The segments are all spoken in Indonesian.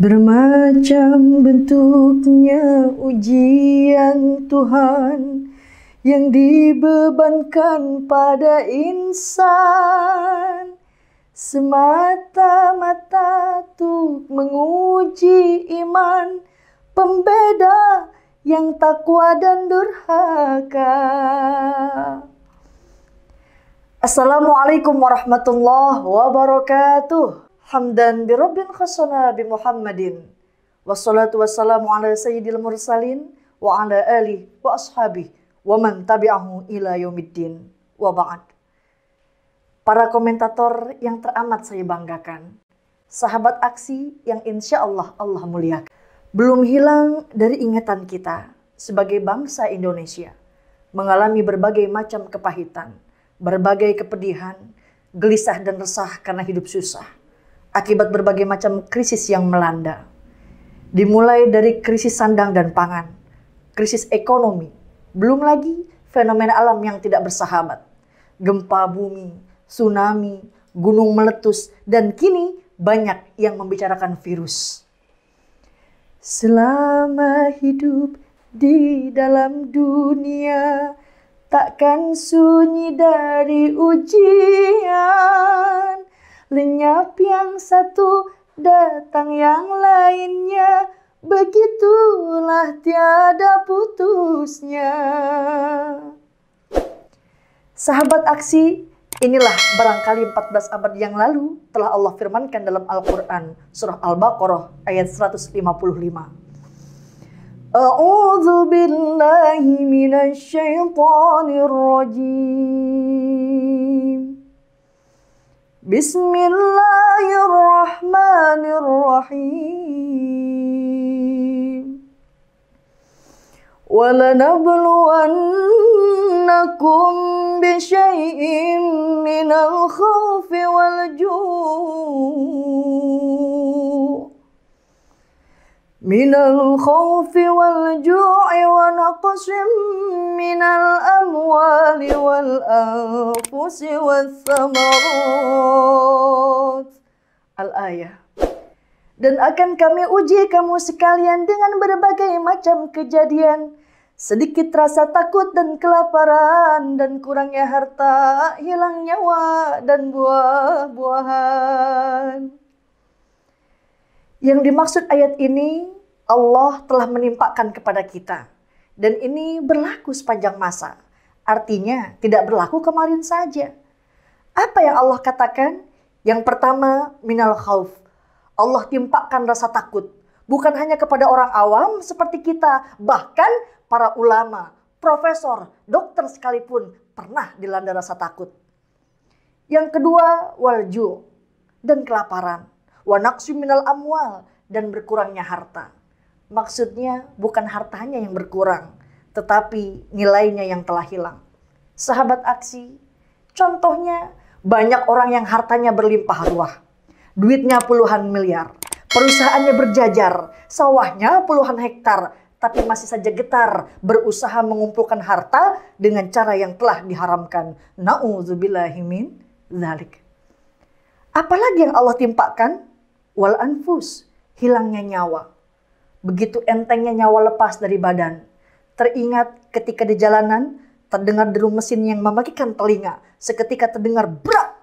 Bermacam bentuknya ujian Tuhan yang dibebankan pada insan semata-mata untuk menguji iman pembeda yang takwa dan durhaka. Assalamualaikum warahmatullahi wabarakatuh hamdan bi rabbin khasana bi Muhammadin. Wassalatu wassalamu ala sayyidil mursalin wa ala alihi wa ashabi wa man tabi'ahu ila yaumiddin wa ba'd. Para komentator yang teramat saya banggakan, sahabat aksi yang insya Allah Allah muliakan. Belum hilang dari ingatan kita sebagai bangsa Indonesia mengalami berbagai macam kepahitan, berbagai kepedihan, gelisah dan resah karena hidup susah akibat berbagai macam krisis yang melanda. Dimulai dari krisis sandang dan pangan, krisis ekonomi, belum lagi fenomena alam yang tidak bersahabat. Gempa bumi, tsunami, gunung meletus, dan kini banyak yang membicarakan virus. Selama hidup di dalam dunia, takkan sunyi dari ujian. Lenyap yang satu, datang yang lainnya. Begitulah tiada putusnya. Sahabat aksi, Inilah barangkali 14 abad yang lalu telah Allah firmankan dalam Al-Quran surah Al-Baqarah ayat 155. A'udzu billahi minasy syaithanir rajim. بسم الله الرحمن الرحيم ولنبلونكم بشيء من الخوف والجوع من الخوف والجوع ونقص من الأموال والأنفس والثمرات Al-Ayah Dan akan kami uji kamu sekalian dengan berbagai macam kejadian Sedikit rasa takut dan kelaparan Dan kurangnya harta, hilang nyawa dan buah-buahan yang dimaksud ayat ini, Allah telah menimpakan kepada kita. Dan ini berlaku sepanjang masa. Artinya, tidak berlaku kemarin saja. Apa yang Allah katakan? Yang pertama, minal khauf. Allah timpakan rasa takut. Bukan hanya kepada orang awam seperti kita, bahkan para ulama, profesor, dokter sekalipun pernah dilanda rasa takut. Yang kedua, walju dan kelaparan wanaksu minal amwal dan berkurangnya harta. Maksudnya bukan hartanya yang berkurang, tetapi nilainya yang telah hilang. Sahabat aksi, contohnya banyak orang yang hartanya berlimpah ruah. Duitnya puluhan miliar, perusahaannya berjajar, sawahnya puluhan hektar, tapi masih saja getar berusaha mengumpulkan harta dengan cara yang telah diharamkan. Na'udzubillahimin zalik. Apalagi yang Allah timpakan wal anfus, hilangnya nyawa. Begitu entengnya nyawa lepas dari badan. Teringat ketika di jalanan, terdengar deru mesin yang memakikan telinga. Seketika terdengar brak,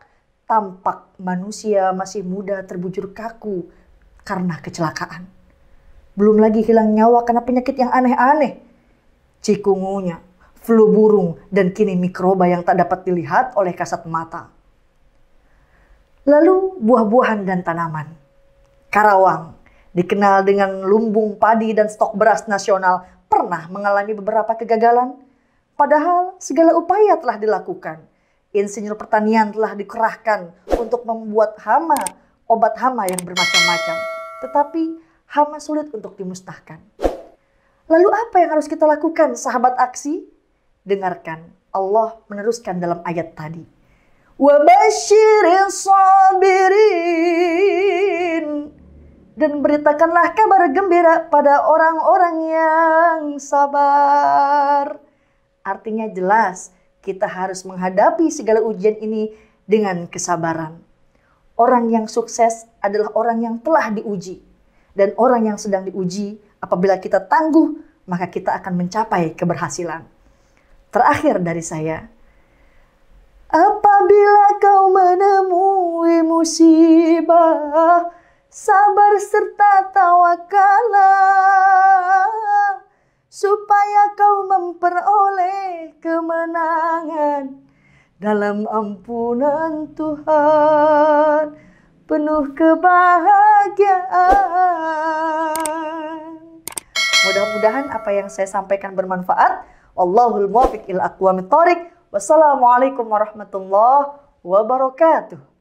tampak manusia masih muda terbujur kaku karena kecelakaan. Belum lagi hilang nyawa karena penyakit yang aneh-aneh. Cikungunya, flu burung, dan kini mikroba yang tak dapat dilihat oleh kasat mata. Lalu buah-buahan dan tanaman Karawang, dikenal dengan lumbung padi dan stok beras nasional, pernah mengalami beberapa kegagalan. Padahal segala upaya telah dilakukan. Insinyur pertanian telah dikerahkan untuk membuat hama, obat hama yang bermacam-macam. Tetapi hama sulit untuk dimusnahkan. Lalu apa yang harus kita lakukan sahabat aksi? Dengarkan Allah meneruskan dalam ayat tadi. Wa bashirin sabirin dan beritakanlah kabar gembira pada orang-orang yang sabar. Artinya jelas, kita harus menghadapi segala ujian ini dengan kesabaran. Orang yang sukses adalah orang yang telah diuji. Dan orang yang sedang diuji, apabila kita tangguh, maka kita akan mencapai keberhasilan. Terakhir dari saya, apabila kau menemui musibah, sabar serta tawakalah supaya kau memperoleh kemenangan dalam ampunan Tuhan penuh kebahagiaan. Mudah-mudahan apa yang saya sampaikan bermanfaat. Allahul muwaffiq il aqwamit thoriq. Wassalamualaikum warahmatullahi wabarakatuh.